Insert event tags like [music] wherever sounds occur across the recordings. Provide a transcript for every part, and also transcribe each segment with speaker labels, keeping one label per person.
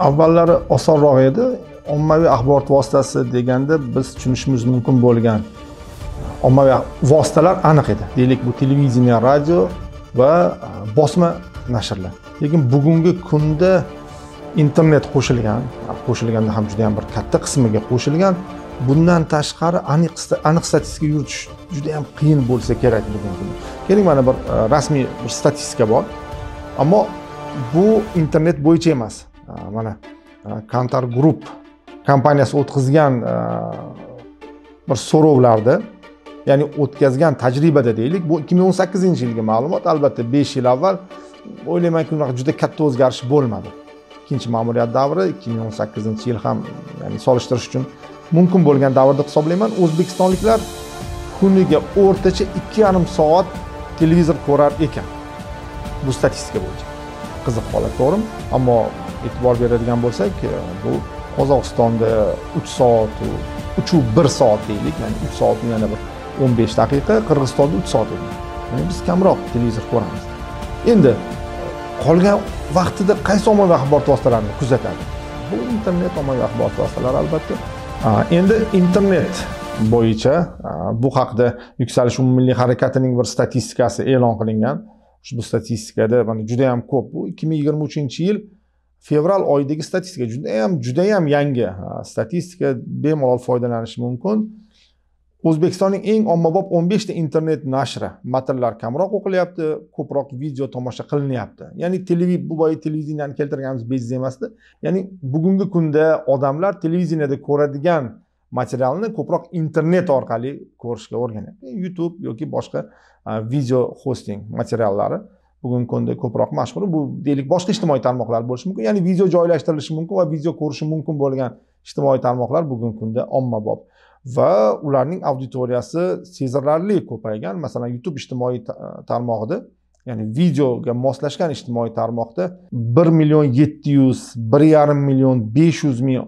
Speaker 1: avvallari osonroq edi ommaviy axborot vositasi deganda biz tushunishimiz mumkin bo'lgan ommaviy vositalar aniq edi deylik bu televideniya radio va e, bosma nashrlar lekin bugungi kunda internet qo'shilgan qo'shilganda ham juda yam bir katta qismiga qo'shilgan bundan tashqari aniq aniq statistika yuritish juda yam qiyin bo'lsa kerak bugungi kunda keling mana bir e, rasmiy bir statistika bor ammo bu internet bo'yicha emas mana kantar group kompaniyasi o'tkazgan bir so'rovlarda ya'ni o'tkazgan tajribada deylik bu ikki ming o'n sakkizinchi yilgi ma'lumot albatta besh yil avval o'ylaymanki unaqa juda katta o'zgarish bo'lmadi ikkinchi ma'muriyat davri ikki ming o'n sakkizinchi yil ham ya'ni solishtirish uchun mumkin bo'lgan davr deb hisoblayman o'zbekistonliklar kuniga o'rtacha ikki yarim soat televizor ko'rar ekan bu statistika bo'yicha qiziq holat to'g'rimi ammo e'tibor beradigan bo'lsak e, bu qozog'istonda uch soat uchu bir soat deylik ya'ni uch soatni yana bir o'n besh daqiqa qirg'izistonda uch soat edi ya'ni biz kamroq televizor ko'ramiz endi qolgan vaqtida qaysi ommaviy axborot vositalarini kuzatadi bu internet ommaviy axborot vositalari albatta endi internet bo'yicha bu haqida yuksalish umummilliy harakatining bir statistikasi e'lon qilingan ushbu statistikada mana juda yam ko'p bu ikki ming yigirma uchinchi yil fevral oyidagi statistika judayam judayam yangi statistika bemalol foydalanish mumkin o'zbekistonning eng ommabop 15 ta internet nashri matnlar kamroq o'qilyapti ko'proq video tomosha qilinyapti ya'ni televid bu boyagi televideniyani keltirganimiz bejiz emasdi ya'ni bugungi kunda odamlar televideniyada ko'radigan materialni ko'proq internet orqali ko'rishga o'rganyapti youtube yoki boshqa video hosting materiallari bugungi kunda ko'proq mashhur bu deylik boshqa ijtimoiy tarmoqlar bo'lishi mumkin ya'ni video joylashtirilishi mumkin va video ko'rishi mumkin bo'lgan ijtimoiy tarmoqlar bugungi kunda ommabop va ularning auditoriyasi sezilarli ko'paygan masalan youtube ijtimoiy tarmog'ida ya'ni videoga moslashgan ijtimoiy tarmoqda bir million yetti yuz bir yarim million besh yuz ming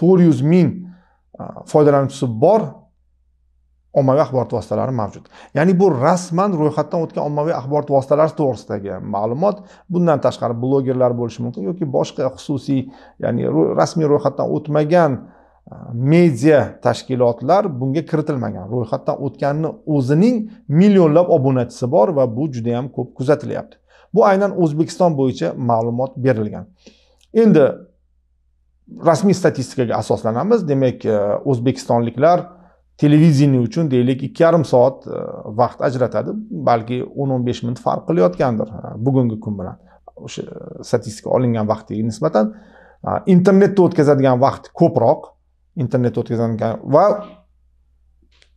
Speaker 1: to'rt yuz ming foydalanuvchisi bor ommaviy axborot vositalari mavjud ya'ni bu rasman ro'yxatdan o'tgan ommaviy axborot vositalari to'g'risidagi ma'lumot bundan tashqari blogerlar bo'lishi mumkin yoki boshqa xususiy ya'ni rasmiy ro'yxatdan o'tmagan e, media tashkilotlar bunga kiritilmagan ro'yxatdan o'tganini o'zining millionlab obunachisi bor va bu juda yam ko'p kuzatilyapti bu aynan o'zbekiston bo'yicha ma'lumot berilgan endi rasmiy statistikaga asoslanamiz demak e, o'zbekistonliklar televideniye uchun deylik ikki yarim soat e, vaqt ajratadi balki o'n o'n besh minut farq qilayotgandir e, bugungi kun bilan o'sha statistika olingan vaqtga nisbatan e, internetda o'tkazadigan vaqt ko'proq internetda o'tkazadigan va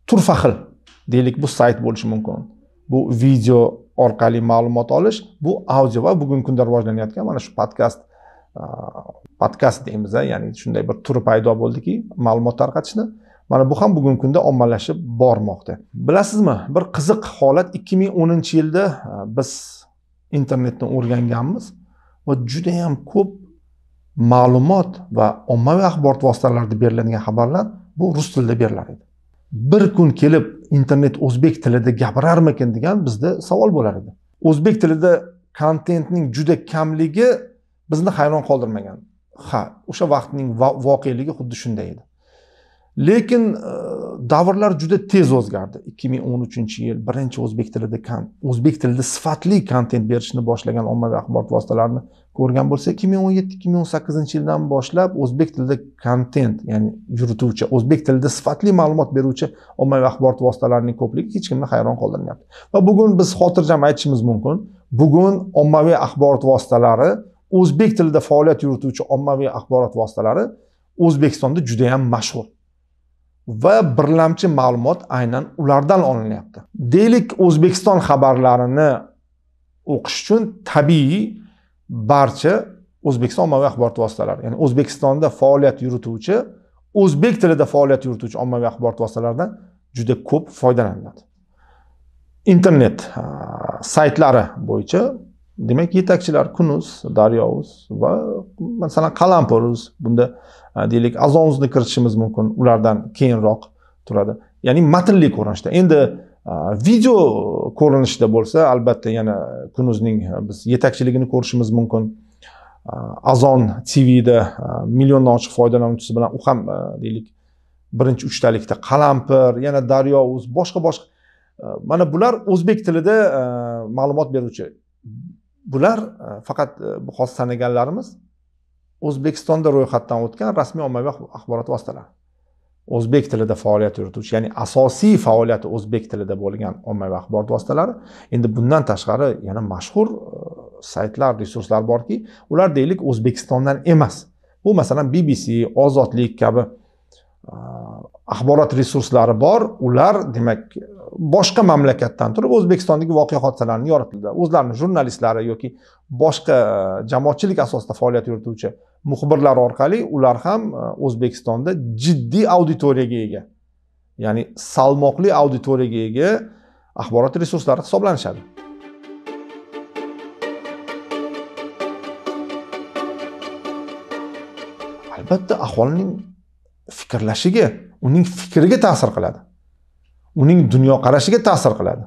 Speaker 1: turfa xil deylik bu sayt bo'lishi mumkin bu video orqali ma'lumot olish bu audio va bugungi kunda rivojlanayotgan mana shu podkast podkast deymiz ya'ni shunday bir turi paydo bo'ldiki ma'lumot tarqatishni mana bu ham bugungi kunda ommalashib bormoqda bilasizmi bir qiziq holat 2010 yilda e, biz internetni o'rganganmiz va judayam ko'p ma'lumot va ommaviy axborot vositalarida beriladigan xabarlar bu rus tilida berilar edi bir kun kelib internet o'zbek tilida gapirarmikin degan bizda savol bo'lar edi o'zbek tilida kontentning juda kamligi bizni hayron qoldirmagan ha o'sha vaqtning voqeligi xuddi shunday edi lekin e, davrlar juda tez o'zgardi ikki ming o'n uchinchi yil birinchi o'zbek tilida o'zbek tilida sifatli kontent berishni boshlagan ommaviy axborot vositalarini ko'rgan bo'lsak ikki ming o'n yetti ikki ming o'n sakkizinchi yildan boshlab o'zbek tilida kontent ya'ni yurituvchi o'zbek tilida sifatli ma'lumot beruvchi ommaviy axborot vositalarining ko'pligi hech kimni hayron qoldirmayapti va bugun biz xotirjam aytishimiz mumkin bugun ommaviy axborot vositalari o'zbek tilida faoliyat yurituvchi ommaviy axborot vositalari o'zbekistonda judayam mashhur va birlamchi ma'lumot aynan ulardan olinyapti. Deylik, O'zbekiston xabarlarini o'qish uchun tabiiy barcha O'zbekiston ommaviy axborot vositalari, ya'ni O'zbekistonda faoliyat yurituvchi, o'zbek tilida faoliyat yurituvchi ommaviy axborot vositalaridan juda ko'p foydalaniladi. Internet saytlari bo'yicha demak yetakchilar Kunuz, daryo va masalan uz bunda Э, deylik azonzni kiritishimiz mumkin ulardan keyinroq turadi ya'ni matnli ko'rinishda endi e, video ko'rinishda bo'lsa albatta yana kunuzning e, biz yetakchiligini ko'rishimiz mumkin e, azon tvda milliondan ochiq foydalanuvchisi bilan u ham deylik birinchi uchtalikda qalampir yana daryo uz boshqa boshqa mana bular o'zbek tilida ma'lumot beruvchi bular faqat hozir sanaganlarimiz o'zbekistonda ro'yxatdan o'tgan rasmiy ommaviy axborot vositalari o'zbek tilida faoliyat yurituvchi ya'ni asosiy faoliyati o'zbek tilida bo'lgan ommaviy axborot vositalari endi bundan tashqari yana mashhur e, saytlar resurslar borki ular deylik o'zbekistondan emas bu masalan bbc ozodlik kabi e, axborot resurslari bor ular demak boshqa mamlakatdan turib o'zbekistondagi voqea hodisalarni yoritildi o'zlarini jurnalistlari yoki boshqa e, jamoatchilik asosida faoliyat yurituvchi muxbirlar orqali ular ham e, o'zbekistonda jiddiy auditoriyaga ega ya'ni salmoqli auditoriyaga ega axborot resurslari hisoblanishadi albatta aholining fikrlashiga uning fikriga ta'sir qiladi uning dunyoqarashiga ta'sir qiladi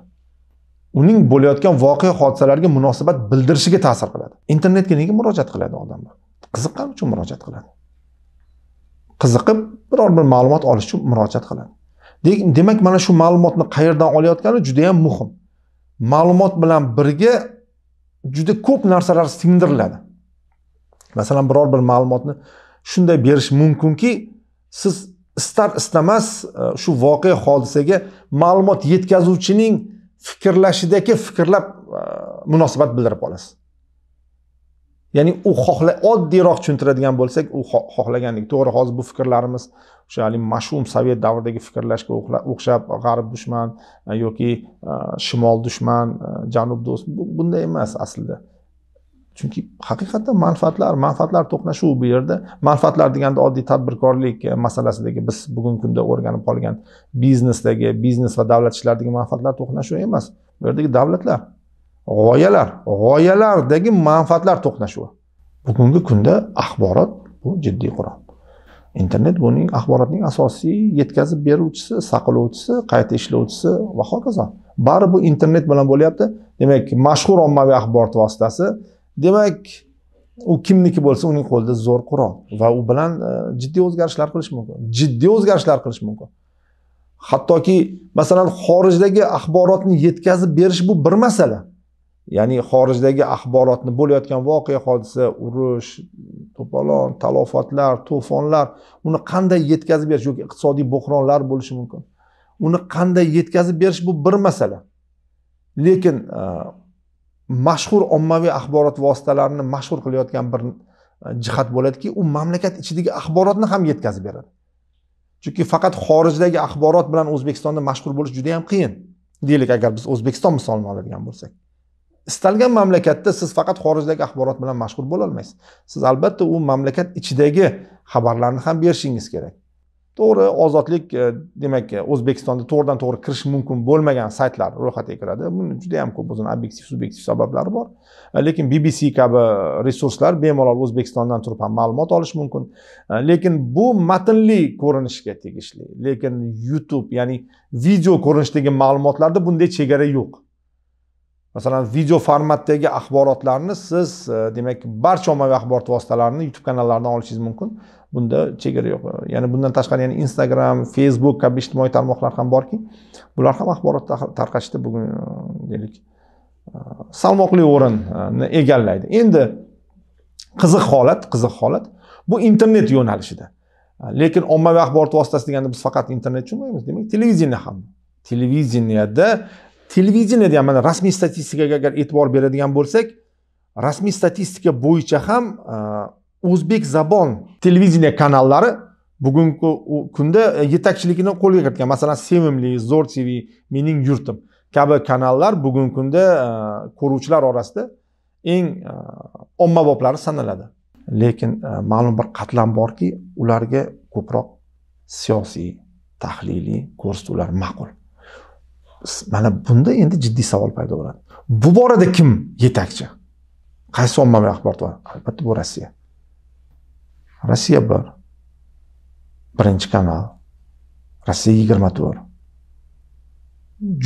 Speaker 1: uning bo'layotgan voqea hodisalarga munosabat bildirishiga ta'sir qiladi internetga nega murojaat qiladi odamlar qiziqqan uchun murojaat qiladi qiziqib biror bir ma'lumot olish uchun murojaat qiladi demak mana shu ma'lumotni qayerdan olayotgani juda yam muhim ma'lumot bilan birga juda ko'p narsalar singdiriladi masalan biror bir ma'lumotni shunday berish mumkinki siz istar istamas e, shu voqea hodisaga ma'lumot yetkazuvchining fikrlashidagi fikrlab e, munosabat bildirib olasiz ya'ni u xohla oddiyroq tushuntiradigan bo'lsak u xohlagandek to'g'ri hozir bu fikrlarimiz o'sha haligi mashum sovet davridagi fikrlashga o'xshab g'arb dushman e, yoki shimol dushman janub do'st bunday emas aslida chunki haqiqatdan manfaatlar manfaatlar to'qnashuvi bu yerda manfaatlar deganda oddiy tadbirkorlik e, masalasidagi biz bugungi kunda o'rganib qolgan biznesdagi biznes va davlat ishlaridagi manfaatlar to'qnashuvi emas bu yerdagi davlatlar g'oyalar g'oyalardagi manfaatlar to'qnashuvi bugungi kunda axborot bu jiddiy qurol internet buning axborotning asosiy yetkazib beruvchisi saqlovchisi qayta ishlovchisi va hokazo bari bu internet bilan bo'lyapti demak mashhur ommaviy axborot vositasi demak u kimniki bo'lsa uning qo'lida zo'r qurol va u bilan e, jiddiy o'zgarishlar qilish mumkin jiddiy o'zgarishlar qilish mumkin hattoki masalan xorijdagi axborotni yetkazib berish bu bir masala ya'ni xorijdagi axborotni bo'layotgan voqea hodisa urush to'polon talofatlar to'fonlar uni qanday yetkazib berish yoki iqtisodiy bo'hronlar bo'lishi mumkin uni qanday yetkazib berish bu bir masala lekin e, mashhur ommaviy axborot vositalarini mashhur qilayotgan bir e, jihat bo'ladiki u mamlakat ichidagi axborotni ham yetkazib beradi chunki faqat xorijdagi axborot bilan o'zbekistonda mashhur bo'lish juda yam qiyin deylik agar biz o'zbekiston misolini oladigan bo'lsak istalgan mamlakatda siz faqat xorijdagi axborot bilan mashhur bo'lolmaysiz siz albatta u mamlakat ichidagi xabarlarni ham berishingiz kerak to'g'ri ozodlik e, demak e, o'zbekistonda to'g'ridan to'g'ri kirish mumkin bo'lmagan saytlar ro'yxatiga kiradi buni juda yam ko'p o'zini obyektiv subyektiv sabablari bor e, lekin bbc kabi resurslar bemalol o'zbekistondan turib ham ma'lumot olish mumkin lekin bu matnli ko'rinishga tegishli lekin youtube ya'ni video ko'rinishdagi ma'lumotlarda bunday chegara yo'q masalan video formatdagi axborotlarni siz demak barcha ommaviy axborot vositalarini youtube kanallaridan olishingiz mumkin bunda chegara yo'q ya'ni bundan tashqari yana instagram facebook kabi ijtimoiy tarmoqlar ham borki bular ham axborot tarqatishda bugun e, deylik e, salmoqli o'rinni egallaydi endi qiziq holat qiziq holat bu internet yo'nalishida e, lekin ommaviy axborot vositasi deganda biz faqat internet tushunmaymiz demak televideniya ham televideniyada televideniyada degan mana rasmiy statistikaga agar e'tibor beradigan bo'lsak rasmiy statistika bo'yicha ham o'zbek zabon televideniya kanallari bugungi kunda e, yetakchiligini qo'lga kiritgan masalan sevimli zo'r tv mening yurtim kabi kanallar bugungi kunda e, ko'ruvchilar orasida eng e, ommaboplari sanaladi lekin ma'lum bir qatlam borki ularga ko'proq siyosiy tahliliy ko'rsatuvlar ma'qul mana bunda endi jiddiy savol paydo bo'ladi bu borada kim yetakchi qaysi ommaviy axborot albatta bu rossiya rossiya bor birinchi kanal rossiya yigirma to'rt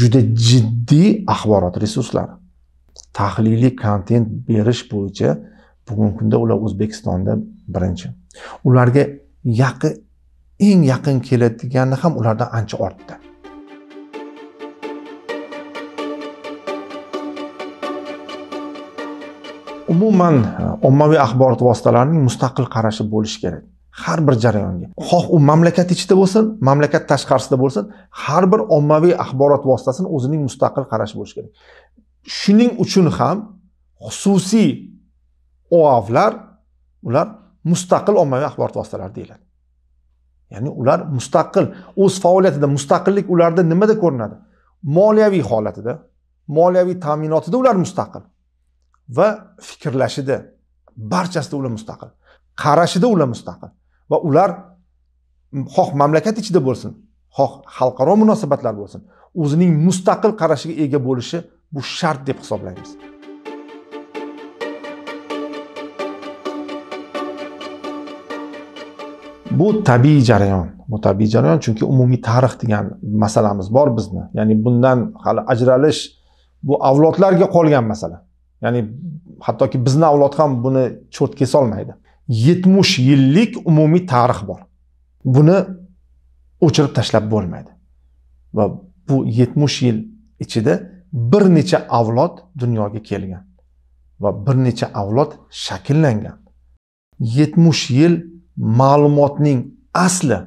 Speaker 1: juda jiddiy axborot resurslari tahliliy kontent berish bo'yicha bugungi kunda ular o'zbekistonda birinchi ularga yaqin eng yaqin keladiganni ham ulardan ancha ortda umuman e, ommaviy axborot vositalarining mustaqil qarashi bo'lishi kerak har bir jarayonga xoh u mamlakat ichida bo'lsin mamlakat tashqarisida bo'lsin har bir ommaviy axborot vositasini o'zining mustaqil qarashi bo'lishi kerak shuning uchun ham xususiy oavlar ular mustaqil ommaviy axborot vositalari deyiladi ya'ni ular mustaqil o'z faoliyatida mustaqillik ularda nimada ko'rinadi moliyaviy holatida moliyaviy ta'minotida ular mustaqil va fikrlashida barchasida ular mustaqil qarashida ular mustaqil va ular xoh mamlakat ichida bo'lsin xoh xalqaro munosabatlar bo'lsin o'zining mustaqil qarashiga ega bo'lishi bu shart deb hisoblaymiz bu tabiiy jarayon bu tabiiy jarayon chunki umumiy tarix degan masalamiz bor bizni ya'ni bundan hali ajralish bu avlodlarga qolgan masala ya'ni hattoki bizni avlod ham buni cho'rt kesolmaydi yetmish yillik umumiy tarix bor buni o'chirib tashlab bo'lmaydi va bu yetmish yil ichida bir necha avlod dunyoga kelgan va bir necha avlod shakllangan yetmish yil ma'lumotning asli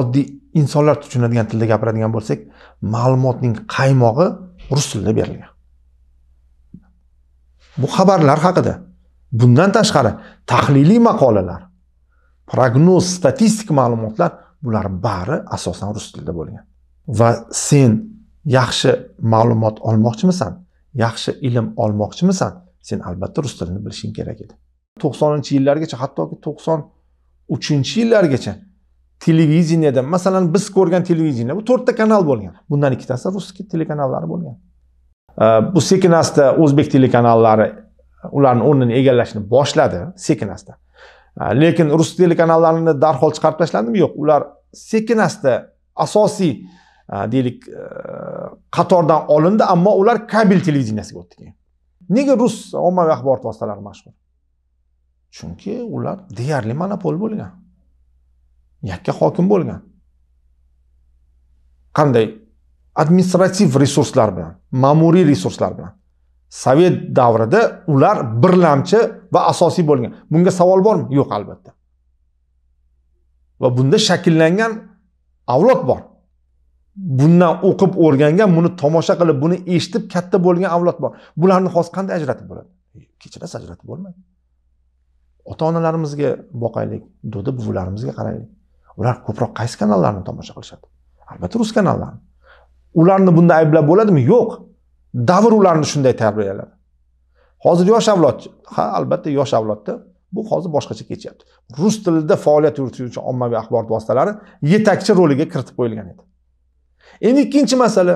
Speaker 1: oddiy insonlar tushunadigan tilda gapiradigan bo'lsak ma'lumotning qaymog'i rus tilida berilgan Bu xabarlar haqida. Bundan tashqari tahliliy maqolalar, prognoz, statistik ma'lumotlar bular bari asosan rus tilida bo'lgan. Va sen yaxshi ma'lumot olmoqchimisan, yaxshi ilm olmoqchimisan, sen albatta rus tilini bilishing kerak edi. 90-yillargacha, hattoki 93-yillargacha televideniyada, masalan, biz ko'rgan televideniya bu to'rtta kanal bo'lgan. Bundan ikkitasi rus telekanallari bo'lgan. bu sekin asta o'zbek telekanallari ularni o'rnini egallashni boshladi sekin asta lekin rus telekanallarini darhol chiqarib tashlandimi yo'q ular sekin asta asosiy deylik qatordan olindi ammo ular kabel televideniyasiga o'tdi keyin nega rus ommaviy axborot vositalari mashhur chunki ular deyarli monopol bo'lgan yakka hokim bo'lgan qanday administrativ resurslar bilan, ma'muriy resurslar bilan. Sovet davrida ular birlamchi va asosiy bo'lgan. Bunga savol bormi? Yo'q, albatta. Va bunda shakllangan avlod bor. Bundan o'qib o'rgangan, buni tomosha qilib, buni eshitib katta bo'lgan avlod bor. Bularni hozir qanday ajratib bo'ladi? Kechirasiz, ajratib bo'lmaydi. Ota-onalarimizga boqaylik, do'da buvilarimizga qaraylik. Ular ko'proq qaysi kanallarni tomosha qilishadi? Albatta, rus kanallarini ularni bunda ayblab bo'ladimi yo'q davr ularni shunday tarbiyaladi hozir yosh avlod ha albatta yosh avlodda bu hozir boshqacha kechyapti rus tilida faoliyat yurituvchi ommaviy axborot vositalari yetakchi roliga kiritib qo'yilgan edi endi ikkinchi masala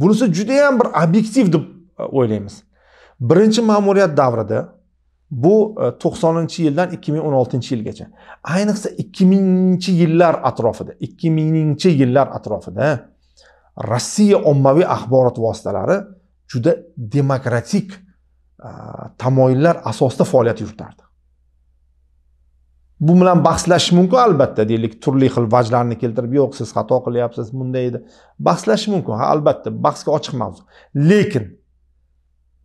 Speaker 1: bunisi judayam bir obyektiv deb e, o'ylaymiz birinchi ma'muriyat davrida bu 90 e, yildan 2016 yilgacha ayniqsa 2000 yillar atrofida 2000 yillar atrofida rossiya ommaviy axborot vositalari juda demokratik e, tamoyillar asosida faoliyat yuritardi bu bilan bahslashish mumkin albatta deylik turli xil vajlarni keltirib yo'q siz xato qilyapsiz bunday edi bahslashish mumkin ha albatta bahsga ochiq mavzu lekin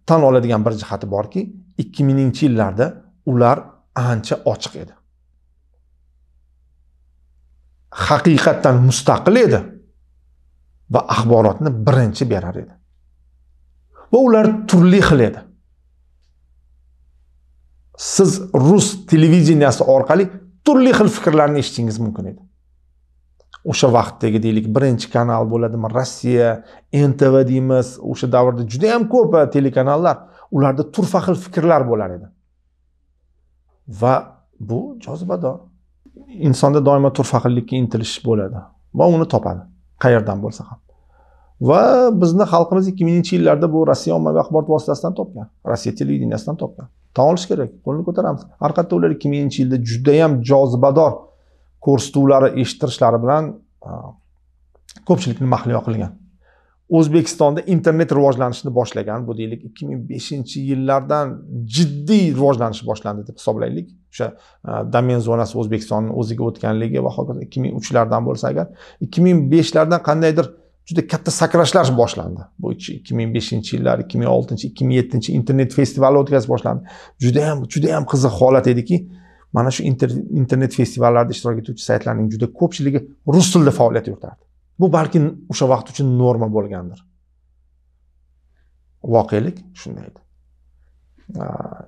Speaker 1: tan oladigan bir jihati borki ikki mingchi yillarda ular ancha ochiq edi haqiqatdan mustaqil edi va axborotni birinchi berar edi va ular turli xil edi siz rus televideniyasi orqali turli xil fikrlarni eshitishingiz mumkin edi o'sha vaqtdagi deylik birinchi kanal bo'ladimi rossiya ntv deymiz o'sha davrda juda yam ko'p e, telekanallar ularda turfa xil fikrlar bo'lar edi va bu jozibador insonda doimo turfa xillikka intilish bo'ladi va uni topadi qayerdan bo'lsa ham va bizni xalqimiz ikki mingchi yillarda bu rossiya ommaviy axborot vositasidan topgan rossiya televideniyasidan topgan tan olish kerak qo'lni ko'taramiz albatta ular ikki mingchi yilda judayam jozibador ko'rsatuvlari eshittirishlari bilan ko'pchilikni mahliyo qilgan o'zbekistonda internet rivojlanishni boshlagan bu deylik ikki ming beshinchi yillardan jiddiy rivojlanishi boshlandi deb hisoblaylik o'sha e, domen zonasi o'zbekistonni o'ziga o'tganligi va hokazo ikki ming uchlardan bo'lsa agar ikki ming beshlardan qandaydir juda katta sakrashlar boshlandi bu ikki ming beshinchi yillar ikki ming oltinchi ikki ming yettinchi internet festivali o'tkazish boshlandi judayam judayam qiziq holat ediki mana shu internet festivallarda ishtirok etuvchi saytlarning juda ko'pchiligi rus tilida faoliyat yuritardi bu balki o'sha vaqt uchun norma bo'lgandir voqelik shunday edi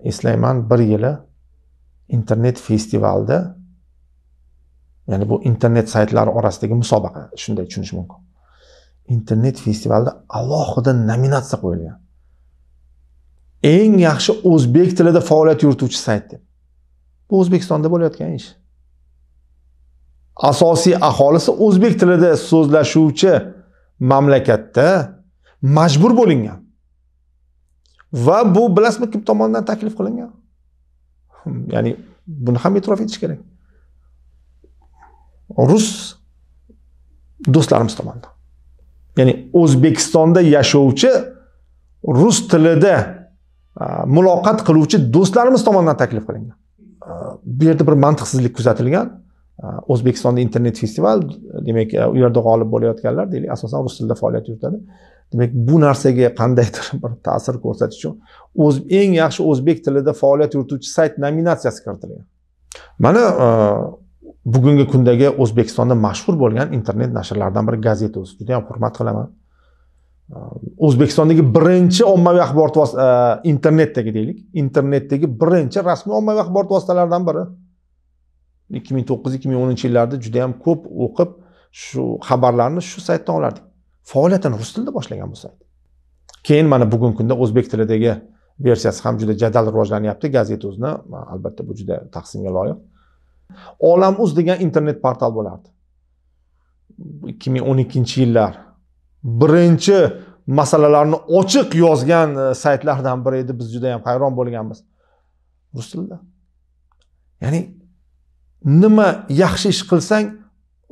Speaker 1: eslayman bir yili internet festivalda ya'ni bu internet saytlari orasidagi musobaqa shunday tushunish mumkin internet festivalida alohida nominatsiya qo'yilgan eng yaxshi o'zbek tilida faoliyat yurituvchi sayt deb bu o'zbekistonda bo'layotgan ish asosiy aholisi o'zbek tilida so'zlashuvchi mamlakatda majbur bo'lingan va bu bilasizmi kim tomonidan taklif qilingan ya'ni buni ham e'tirof etish kerak rus do'stlarimiz tomonidan ya'ni o'zbekistonda yashovchi rus tilida muloqot qiluvchi do'stlarimiz tomonidan taklif qilingan bu yerda bir mantiqsizlik kuzatilgan o'zbekistonda internet festival demak u yerda g'olib bo'layotganlar deylik asosan rus tilida faoliyat yuritadi demak bu narsaga qandaydir [laughs] bir ta'sir ko'rsatish uchun o'z eng yaxshi o'zbek tilida faoliyat yurituvchi sayt nominatsiyasi kiritilgan mana e, bugungi kundagi o'zbekistonda mashhur bo'lgan internet nashrlardan biri gazeta juda ham hurmat qilaman e, o'zbekistondagi birinchi ommaviy axborot e, internetdagi deylik internetdagi birinchi rasmiy ommaviy axborot vositalaridan biri ikki ming to'qqiz ikki ming o'ninchi yillarda judayam ko'p o'qib shu xabarlarni shu saytdan olardik faoliyatini rus tilida boshlagan bo'lsa keyin mana bugungi kunda o'zbek tilidagi versiyasi ham juda jadal rivojlanyapti gazeta o'zini albatta bu juda tahsinga loyiq olam uz degan internet portal bo'lardi ikki ming o'n ikkinchi yillar birinchi masalalarni ochiq yozgan e, saytlardan biri edi biz juda yam hayron bo'lganmiz rus tilida ya'ni nima yaxshi ish qilsang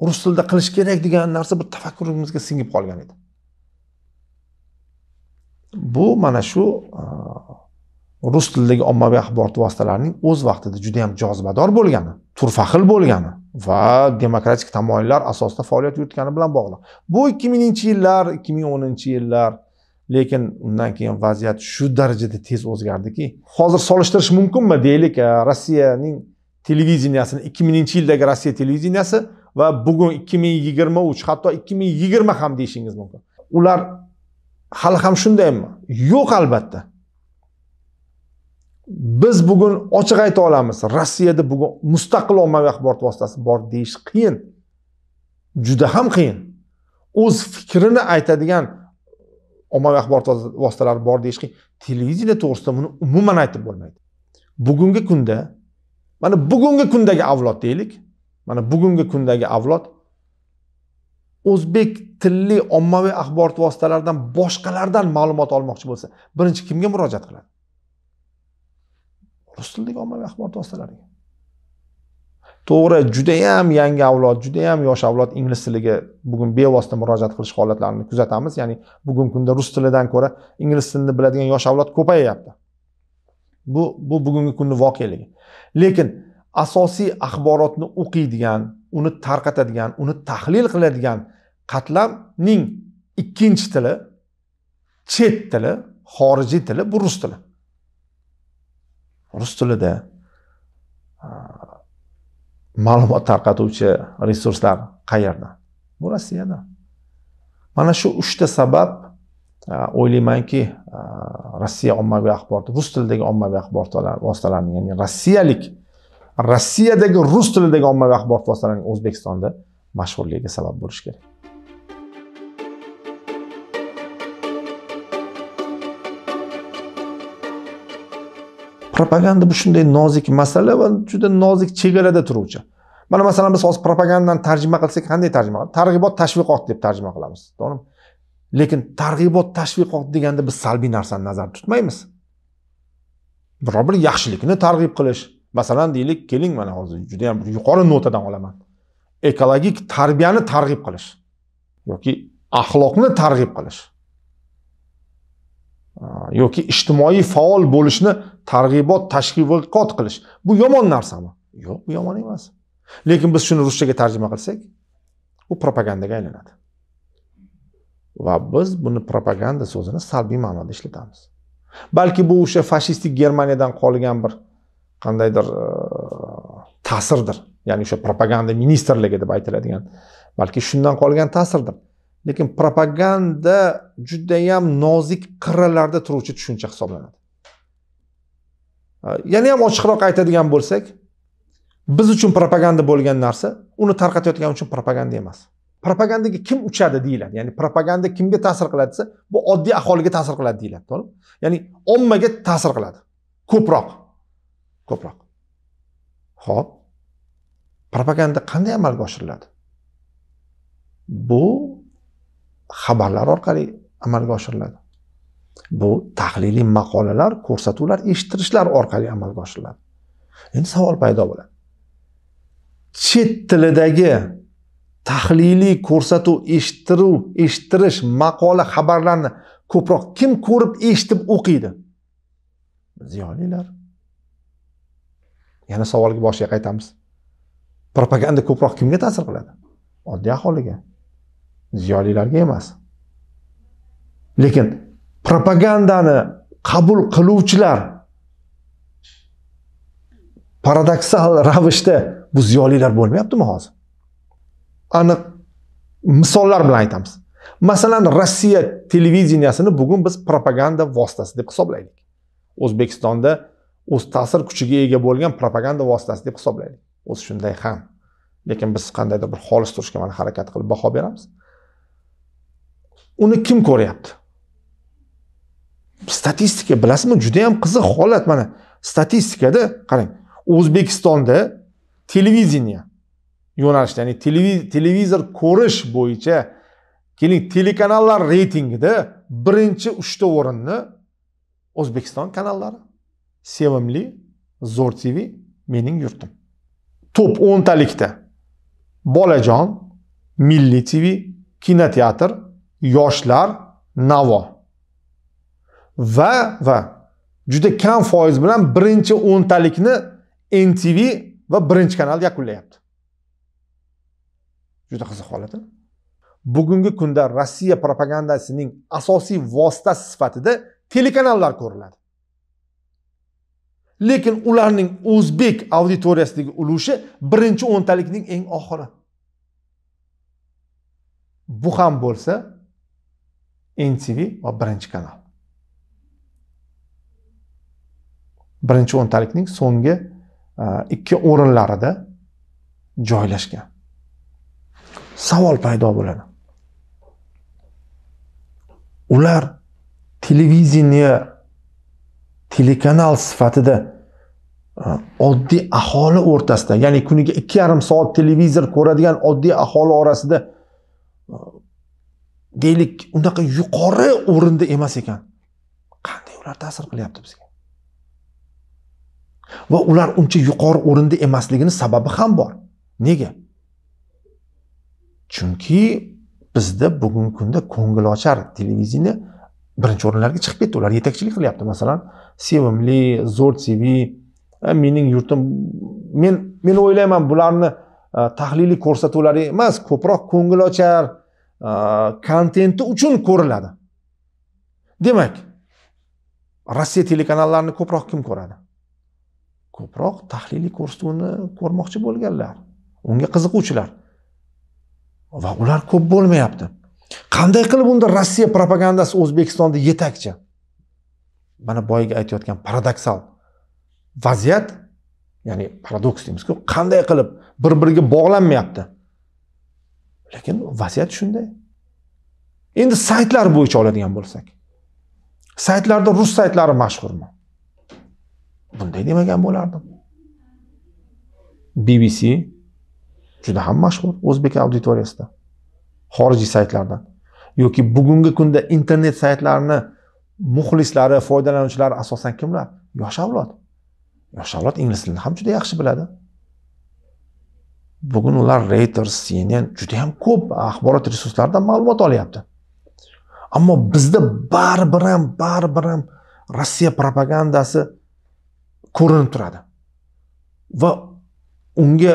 Speaker 1: rus tilida qilish kerak degan narsa bir tafakkurimizga singib qolgan edi bu mana shu rus tilidagi ommaviy axborot vositalarining o'z vaqtida juda yam jozibador bo'lgani turfaxil bo'lgani va demokratik tamoyillar asosida faoliyat yuritgani bilan bog'liq bu ikki mingninchi yillar ikki ming o'ninchi yillar lekin undan keyin vaziyat shu darajada tez o'zgardiki hozir solishtirish mumkinmi deylik rossiyaning televideniyasini ikki mingninchi yildagi rossiya televideniyasi va bugun ikki ming yigirma uch hatto ikki ming yigirma ham deyishingiz mumkin ular hali ham shundaymi yo'q albatta biz bugun ochiq ayta olamiz rossiyada bugun mustaqil ommaviy axborot vositasi bor deyish qiyin juda ham qiyin o'z fikrini aytadigan ommaviy axborot vositalari bor deyish qiyin televideniya to'g'risida buni umuman aytib bo'lmaydi bugungi kunda mana bugungi kundagi avlod deylik mana bugungi kundagi avlod o'zbek tilli ommaviy axborot vositalaridan boshqalardan ma'lumot olmoqchi bo'lsa birinchi kimga murojaat qiladi rus tilidagi ommaviy axborot vositalariga to'g'ri judayam yangi avlod judayam yosh avlod ingliz tiliga bugun bevosita murojaat qilish holatlarini kuzatamiz ya'ni bugungi kunda rus tilidan ko'ra ingliz tilini biladigan yosh avlod ko'payyapti bu bu bugungi kunni voqeligi lekin asosiy axborotni o'qiydigan uni tarqatadigan uni tahlil qiladigan qatlamning ikkinchi tili chet tili xorijiy tili bu rus tili rus tilida ma'lumot tarqatuvchi resurslar qayerdan bu rossiyadan mana shu uchta sabab o'ylaymanki rossiya ommaviy axborot rus tilidagi ommaviy axborot vositalarini ya'ni rossiyalik rossiyadagi rus tilidagi ommaviy axborot vositalarining o'zbekistonda mashhurligiga sabab bo'lishi kerak propaganda bu shunday nozik masala va juda nozik chegarada turuvchi mana masalan biz hozir propagandani tarjima qilsak qanday tarjima qilamiz targ'ibot tashviqot deb tarjima qilamiz to'g'rimi lekin targ'ibot tashviqot deganda biz salbiy narsani nazarda tutmaymiz biror bir yaxshilikni targ'ib qilish masalan deylik keling mana hozir juda judayam yuqori notadan olaman ekologik tarbiyani targ'ib qilish yoki axloqni targ'ib qilish yoki ijtimoiy faol bo'lishni targ'ibot tashviqot qilish bu yomon narsami yo'q bu yomon emas lekin biz shuni ruschaga tarjima qilsak u propagandaga aylanadi va biz buni propaganda so'zini salbiy ma'noda ishlatamiz balki bu o'sha fashistik germaniyadan qolgan bir qandaydir e, ta'sirdir ya'ni o'sha propaganda ministrligi deb aytiladigan balki shundan qolgan ta'sirdir lekin propaganda judayam nozik qirralarda turuvchi tushuncha hisoblanadi e, yana ham ochiqroq aytadigan bo'lsak biz uchun propaganda bo'lgan narsa uni tarqatayotgan uchun propaganda emas propagandaga kim uchadi deyiladi ya'ni propaganda kimga ta'sir qiladi desa bu oddiy aholiga ta'sir qiladi deyiladi to'g'rimi ya'ni ommaga ta'sir qiladi ko'proq ko'proq ho'p propaganda qanday amalga oshiriladi bu xabarlar orqali amalga oshiriladi bu tahliliy maqolalar ko'rsatuvlar eshittirishlar orqali amalga oshiriladi endi savol paydo bo'ladi chet tilidagi tahliliy ko'rsatuv eshittiruv eshittirish maqola xabarlarni ko'proq kim ko'rib eshitib o'qiydi ziyolilar yana savolga boshiga qaytamiz propaganda ko'proq kimga ta'sir qiladi oddiy aholiga ziyolilarga emas lekin propagandani qabul qiluvchilar paradoksal ravishda bu ziyolilar bo'lmayaptimi hozir aniq misollar bilan aytamiz masalan rossiya televideniyasini bugun biz propaganda vositasi deb hisoblaylik o'zbekistonda o'z ta'sir kuchiga ega bo'lgan propaganda vositasi deb hisoblaylik o'zi shunday ham lekin biz qandaydir bir xolis turishga mana harakat qilib baho beramiz uni kim ko'ryapti statistika bilasizmi juda yam qiziq holat mana statistikada qarang o'zbekistonda televideniya yo'nalishida ya'ni televizor ko'rish bo'yicha keling telekanallar reytingida birinchi uchta o'rinni o'zbekiston kanallari sevimli zo'r tv mening yurtim top o'ntalikda bolajon milliy tv kinoteatr yoshlar navo va va juda kam foiz bilan birinchi o'ntalikni ntv va birinchi kanal yakunlayapti juda qiziq holat bugungi kunda rossiya propagandasining asosiy vositasi sifatida telekanallar ko'riladi lekin ularning o'zbek auditoriyasidagi ulushi birinchi o'ntalikning eng oxiri bu ham bo'lsa ntv va birinchi kanal birinchi o'ntalikning so'nggi e, ikki o'rinlarida joylashgan savol paydo bo'ladi ular televideniye telekanal sifatida e, oddiy aholi o'rtasida ya'ni kuniga ikki yarim soat televizor ko'radigan oddiy aholi orasida e, deylik unaqa yuqori o'rinda emas ekan qanday ular ta'sir qilyapti bizga va ular uncha yuqori o'rinda emasligini sababi ham bor nega chunki bizda bugungi kunda ko'ngilochar televideniye birinchi o'rinlarga chiqib ketdi ular yetakchilik qilyapti masalan sevimli zo'r tv e, mening yurtim men men o'ylayman bularni e, tahliliy ko'rsatuvlari emas ko'proq ko'ngil ochar e, kontenti uchun ko'riladi demak rossiya telekanallarini ko'proq kim ko'radi ko'proq tahliliy ko'rsatuvni ko'rmoqchi bo'lganlar unga qiziquvchilar va ular ko'p bo'lmayapti qanday qilib unda rossiya propagandasi o'zbekistonda yetakchi mana boyagi aytayotgan paradoksal vaziyat ya'ni paradoks deymizku qanday qilib bir biriga bog'lanmayapti lekin vaziyat shunday endi saytlar bo'yicha oladigan bo'lsak saytlarda rus saytlari mashhurmi bunday demagan bo'lardim bbc juda ham mashhur o'zbek auditoriyasida xorijiy saytlardan yoki bugungi kunda internet saytlarini muxlislari foydalanuvchilari asosan kimlar yosh avlod yosh avlod ingliz tilini ham juda yaxshi biladi bugun ular reuters cnn juda yam ko'p axborot resurslaridan ma'lumot olyapti ammo bizda baribir ham baribir ham rossiya propagandasi ko'rinib turadi va unga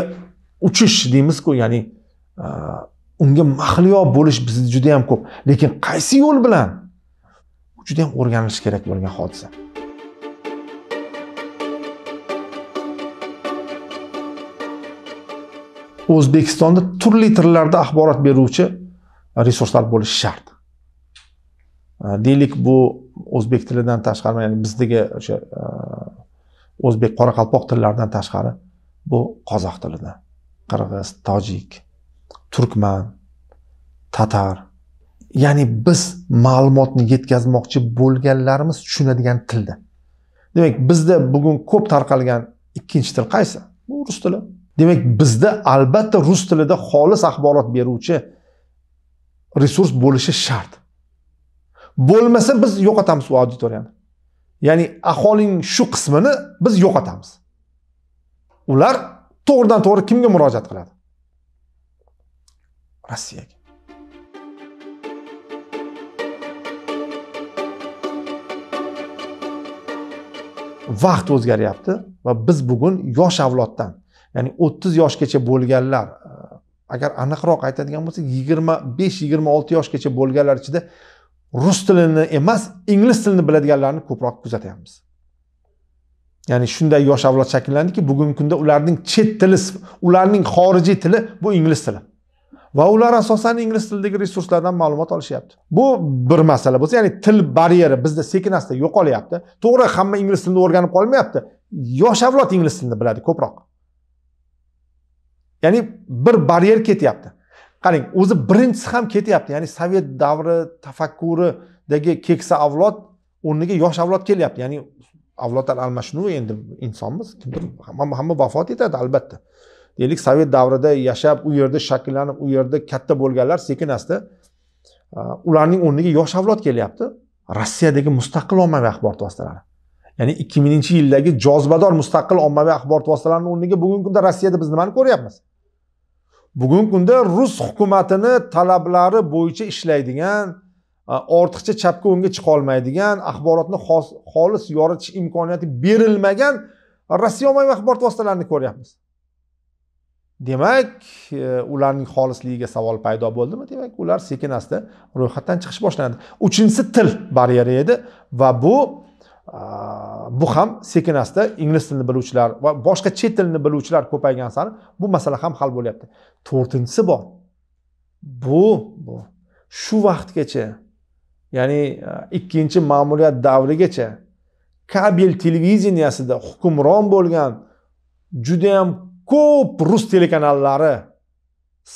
Speaker 1: uchish deymizku ya'ni unga mahliyo bo'lish bizda juda yam ko'p lekin qaysi yo'l bilan bu juda yam o'rganilishi kerak bo'lgan hodisa o'zbekistonda turli tillarda axborot beruvchi resurslar bo'lishi shart deylik bu o'zbek tilidan tashqari ya'ni bizdagi o'sha o'zbek qoraqalpoq tillaridan tashqari bu qozoq tilidan qirg'iz tojik turkman tatar ya'ni biz ma'lumotni yetkazmoqchi bo'lganlarimiz tushunadigan tilda demak bizda bugun ko'p tarqalgan ikkinchi til qaysi bu rus tili demak bizda albatta rus tilida xolis axborot beruvchi resurs bo'lishi shart bo'lmasa biz yo'qotamiz u auditoriyani ya'ni aholining shu qismini biz yo'qotamiz ular to'g'ridan to'g'ri kimga murojaat qiladi rossiyaga vaqt o'zgaryapti va biz bugun yosh avloddan ya'ni o'ttiz yoshgacha bo'lganlar e, agar aniqroq aytadigan bo'lsak yigirma besh yigirma olti yoshgacha bo'lganlar ichida rus tilini emas ingliz tilini biladiganlarni ko'proq kuzatyapmiz ya'ni shunday yosh avlod shakllandiki bugungi kunda ularning chet tili ularning xorijiy tili bu ingliz tili va ular asosan ingliz tilidagi resurslardan ma'lumot olishyapti bu bir masala bo'lsa ya'ni til baryeri bizda sekin asta yo'qolyapti to'g'ri hamma ingliz tilini o'rganib qolmayapti yosh avlod ingliz tilini biladi ko'proq ya'ni bir baryer ketyapti qarang o'zi birinchisi ham ketyapti ya'ni sovet davri tafakkuridagi keksa avlod o'rniga yosh avlod kelyapti ya'ni avlodlar almashinuvi endi insonmiz kimdir hamma hamma vafot etadi albatta deylik sovet davrida yashab u yerda shakllanib u yerda katta bo'lganlar sekin asta ularning o'rniga yosh avlod kelyapti rossiyadagi mustaqil ommaviy axborot vositalari ya'ni ikki mingchi yildagi jozibador mustaqil ommaviy axborot vositalarini o'rniga bugungi kunda rossiyada biz nimani ko'ryapmiz bugungi kunda rus hukumatini talablari bo'yicha ishlaydigan ortiqcha chapga o'ngga chiqolmaydigan axborotni xolis yoritish imkoniyati berilmagan rossiya ommaviy axborot vositalarini ko'ryapmiz demak e, ularning xolisligiga savol paydo bo'ldimi demak ular sekin asta ro'yxatdan chiqish boshlanadi uchinchisi til baryeri edi va bu bu ham sekin asta ingliz tilini biluvchilar va boshqa chet tilini biluvchilar ko'paygan sari bu masala ham hal bo'lyapti to'rtinchisi bor bu bu shu vaqtgacha ya'ni ikkinchi ma'muriyat davrigacha kabel televideniyasida hukmron bo'lgan judayam ko'p rus telekanallari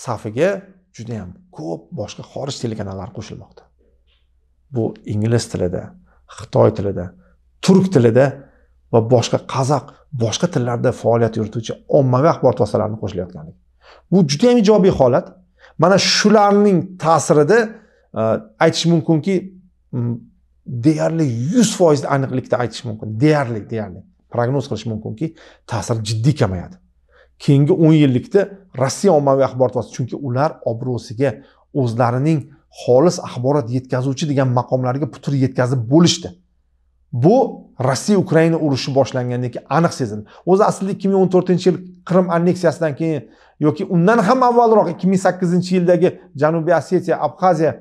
Speaker 1: safiga juda yam ko'p boshqa xorij telekanallari qo'shilmoqda bu ingliz tilida xitoy tilida turk tilida va boshqa qozoq boshqa tillarda faoliyat yurituvchi ommaviy axborot vositalarini qo'shilayotgani bu judayam ijobiy holat mana shularning ta'sirida e, aytish mumkinki deyarli yuz foiz aniqlikda aytish mumkin deyarli deyarli prognoz qilish mumkinki ta'sir jiddiy kamayadi keyingi o'n yillikda rossiya ommaviy axborot vositasi chunki ular obro'siga o'zlarining xolis axborot yetkazuvchi degan maqomlariga putur yetkazib bo'lishdi bu rossiya ukraina urushi boshlangandan keyin aniq sezildi o'zi aslida ikki ming o'n to'rtinchi yil qrim anneksiyasidan keyin yoki undan ham avvalroq ikki ming sakkizinchi yildagi janubiy osetiya abxaziya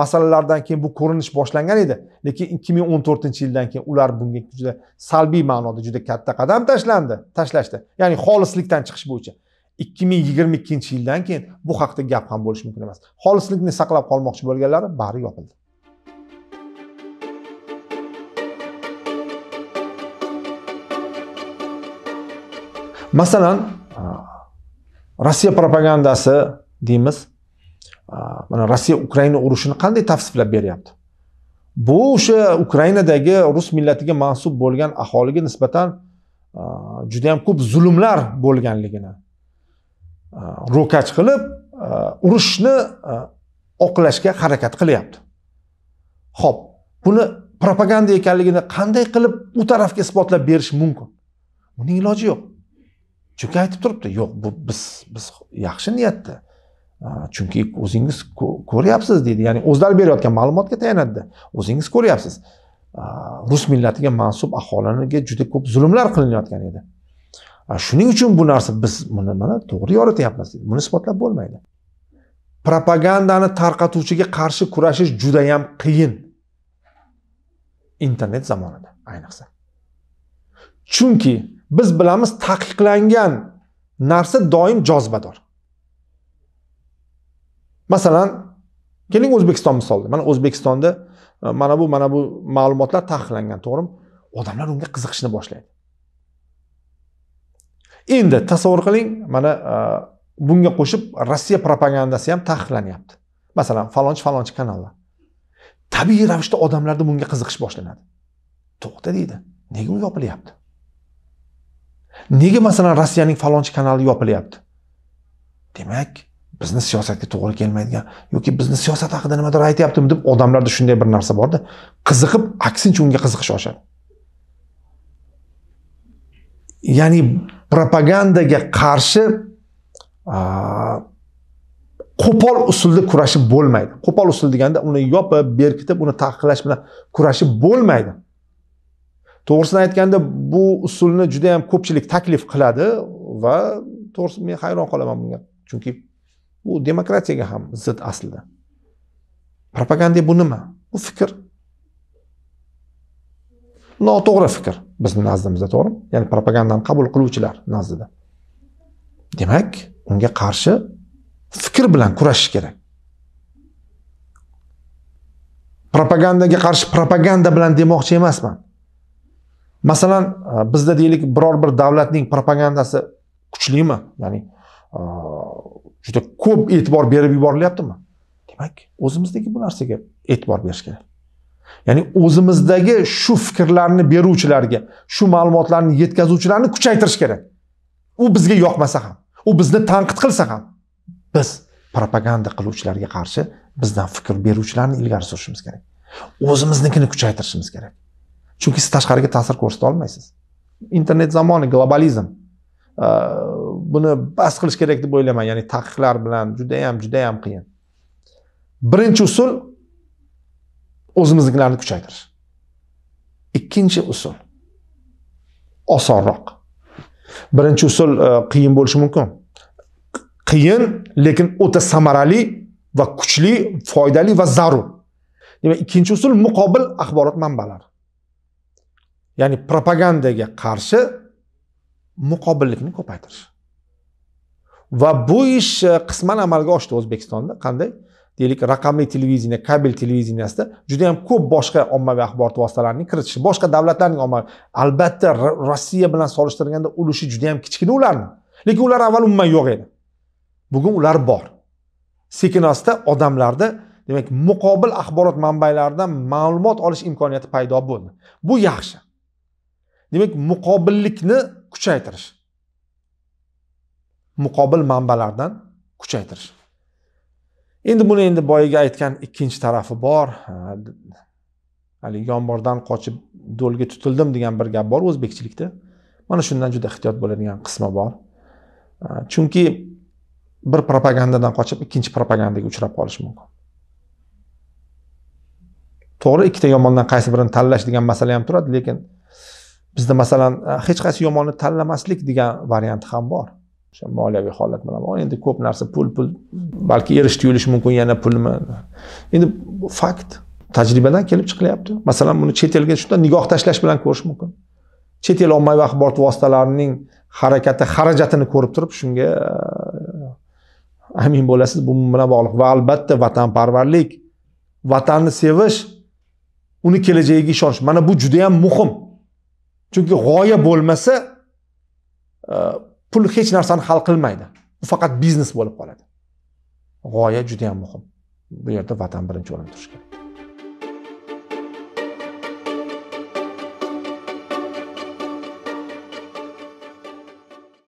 Speaker 1: masalalardan keyin bu ko'rinish boshlangan edi lekin ikki ming o'n to'rtinchi yildan keyin ular bunga juda salbiy ma'noda juda katta qadam tashlandi tashlashdi ya'ni xolislikdan chiqish bo'yicha ikki ming yigirma ikkinchi yildan keyin bu haqida gap ham bo'lishi mumkin emas xolislikni saqlab qolmoqchi bo'lganlari bari yopildi masalan rossiya propagandasi deymiz mana rossiya ukraina urushini qanday tavsiflab beryapti bu o'sha ukrainadagi rus millatiga mansub bo'lgan aholiga nisbatan judayam ko'p zulmlar bo'lganligini ro'kach qilib urushni oqlashga harakat qilyapti ho'p buni propaganda ekanligini qanday qilib u tarafga isbotlab berish mumkin buning iloji yo'q chunki aytib turibdi yo'q bu biz biz yaxshi niyatda chunki o'zingiz ko'ryapsiz deydi ya'ni o'zlari berayotgan ma'lumotga tayanadida o'zingiz ko'ryapsiz rus millatiga mansub aholiga juda ko'p zulmlar qilinayotgan edi shuning uchun bu narsa biz buni mana to'g'ri yorityapmiz deydi buni isbotlab bo'lmaydi propagandani tarqatuvchiga qarshi kurashish judayam qiyin internet zamonida ayniqsa chunki biz bilamiz taqiqlangan narsa doim jozibador masalan keling o'zbekiston misolida mana o'zbekistonda e, mana bu mana bu ma'lumotlar taqiqlangan to'g'rimi odamlar unga qiziqishni boshlaydi endi tasavvur qiling mana e, bunga qo'shib rossiya propagandasi ham taqiqlanyapti masalan falonchi falonchi kanallar tabiiy ravishda odamlarda bunga qiziqish boshlanadi to'xta deydi nega u yopilyapti nega masalan rossiyaning falonchi kanali yopilyapti demak bizni siyosatga to'g'ri kelmaydigan yoki bizni siyosat haqida nimadir aytyaptimi deb odamlarda shunday bir narsa borda qiziqib aksincha unga qiziqish oshadi ya'ni propagandaga qarshi qo'pol usulda kurashib bo'lmaydi qo'pol usul deganda uni yopib berkitib uni taqiqlash bilan kurashib bo'lmaydi to'g'risini aytganda bu usulni juda yam ko'pchilik taklif qiladi va to'g'risi men hayron qolaman bunga chunki bu demokratiyaga ham zid aslida propaganda bu nima bu fikr noto'g'ri fikr bizni nazdimizda to'g'rimi ya'ni propagandani qabul qiluvchilar nazdida demak unga qarshi fikr bilan kurashish kerak propagandaga qarshi propaganda bilan demoqchi emasman masalan e, bizda deylik biror bir davlatning propagandasi kuchlimi ya'ni e, juda ko'p e'tibor berib yuborilyaptimi demak o'zimizdagi bu narsaga e'tibor berish kerak ya'ni o'zimizdagi shu fikrlarni beruvchilarga shu ma'lumotlarni yetkazuvchilarni kuchaytirish kerak u bizga yoqmasa ham u bizni tanqid qilsa ham biz propaganda qiluvchilarga qarshi bizdan fikr beruvchilarni ilgari surishimiz kerak o'zimiznikini kuchaytirishimiz kerak chunki siz tashqariga ta'sir ko'rsata olmaysiz internet zamoni globalizm buni bas qilish kerak deb o'ylayman ya'ni taqiqlar bilan judayam judayam qiyin birinchi usul o'zimiznikilarni kuchaytirish ikkinchi usul osonroq birinchi usul e, qiyin bo'lishi mumkin qiyin lekin o'ta samarali va kuchli foydali va zarur demak ikkinchi usul muqobil axborot manbalari ya'ni propagandaga qarshi muqobillikni ko'paytirish va bu ish e, qisman amalga oshdi o'zbekistonda qanday deylik raqamli televideniya kabel televideniyasida juda yam ko'p boshqa ommaviy axborot vositalarining kiritishi boshqa davlatlarning ommaviy albatta rossiya bilan solishtirganda ulushi juda yam kichkina ularni lekin ular avval umuman yo'q edi bugun ular bor sekin asta odamlarda demak muqobil axborot manbalaridan ma'lumot olish imkoniyati paydo bo'ldi bu yaxshi demak muqobillikni kuchaytirish muqobil manbalardan kuchaytirish endi buni endi boyagi aytgan ikkinchi tarafi bor haligi yomg'irdan qochib do'lga tutildim degan bir gap bor o'zbekchilikda mana shundan juda ehtiyot bo'ladigan qismi bor chunki bir propagandadan qochib ikkinchi propagandaga uchrab qolish mumkin to'g'ri ikkita yomondan qaysi birini tanlash degan masala ham turadi lekin bizda masalan hech qaysi yomonni tanlamaslik degan variant ham bor o'sha moliyaviy holat bilan bog'liq endi ko'p narsa pul pul balki erish tuyulishi mumkin yana pulmi endi fakt tajribadan kelib chiqilyapti masalan buni chet elga shundan nigoh tashlash bilan ko'rish mumkin chet el ommaviy axborot vositalarining harakati xarajatini ko'rib turib shunga amin bo'lasiz bu bilan bog'liq va albatta vatanparvarlik vatanni sevish uni kelajagiga ishonish mana bu judayam muhim chunki g'oya bo'lmasa pul hech narsani hal qilmaydi u faqat biznes bo'lib qoladi g'oya juda yam muhim bu yerda vatan birinchi o'rinda turishi kerak